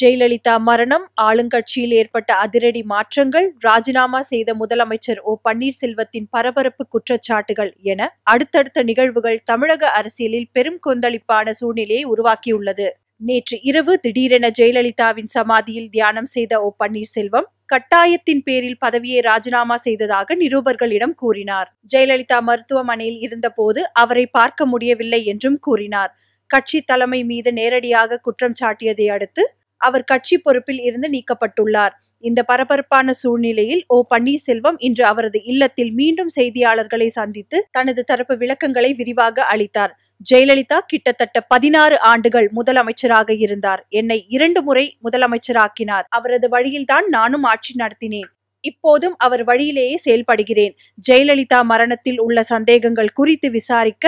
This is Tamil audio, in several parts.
ஜெயலலிதா மரணம் ஆளுங்கட்சியில் ஏற்பட்ட அதிரடி மாற்றங்கள் ராஜினாமா செய்த முதலமைச்சர் ஓ பன்னீர்செல்வத்தின் பரபரப்பு குற்றச்சாட்டுகள் என அடுத்தடுத்த நிகழ்வுகள் தமிழக அரசியலில் பெரும் கொந்தளிப்பான சூழ்நிலையை உருவாக்கியுள்ளது நேற்று இரவு திடீரென ஜெயலலிதாவின் சமாதியில் தியானம் செய்த ஓ பன்னீர்செல்வம் கட்டாயத்தின் பேரில் பதவியை ராஜினாமா செய்ததாக நிருபர்களிடம் கூறினார் ஜெயலலிதா மருத்துவமனையில் இருந்தபோது அவரை பார்க்க முடியவில்லை என்றும் கூறினார் கட்சி தலைமை மீது நேரடியாக குற்றம் சாட்டியதை அடுத்து அவர் கட்சி பொறுப்பில் இருந்து நீக்கப்பட்டுள்ளார் இந்த பரபரப்பான சூழ்நிலையில் ஓ பன்னீர்செல்வம் இன்று அவரது இல்லத்தில் மீண்டும் செய்தியாளர்களை சந்தித்து தனது தரப்பு விளக்கங்களை விரிவாக அளித்தார் ஜெயலலிதா கிட்டத்தட்ட பதினாறு ஆண்டுகள் முதலமைச்சராக இருந்தார் என்னை இரண்டு முறை முதலமைச்சராக்கினார் அவரது வழியில்தான் நானும் ஆட்சி நடத்தினேன் இப்போதும் அவர் வழியிலேயே செயல்படுகிறேன் ஜெயலலிதா மரணத்தில் உள்ள சந்தேகங்கள் குறித்து விசாரிக்க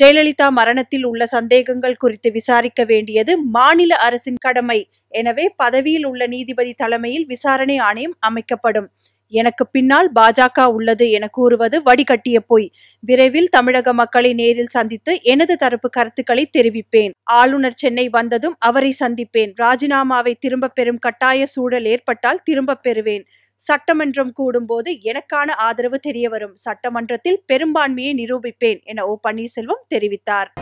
ஜெயலலிதா மரணத்தில் உள்ள சந்தேகங்கள் குறித்து விசாரிக்க வேண்டியது மாநில அரசின் கடமை எனவே பதவியில் உள்ள நீதிபதி தலைமையில் விசாரணை ஆணையம் அமைக்கப்படும் எனக்கு பின்னால் பாஜக உள்ளது என கூறுவது வடிகட்டிய போய் விரைவில் தமிழக மக்களை நேரில் சந்தித்து எனது தரப்பு கருத்துக்களை தெரிவிப்பேன் ஆளுநர் சென்னை வந்ததும் அவரை சந்திப்பேன் ராஜினாமாவை திரும்ப பெறும் கட்டாய சூழல் ஏற்பட்டால் திரும்பப் பெறுவேன் சட்டமன்றம் கூடும்போது எனக்கான ஆதரவு தெரிய வரும் சட்டமன்றத்தில் பெரும்பான்மையை நிரூபிப்பேன் என ஓ பன்னீர்செல்வம் தெரிவித்தார்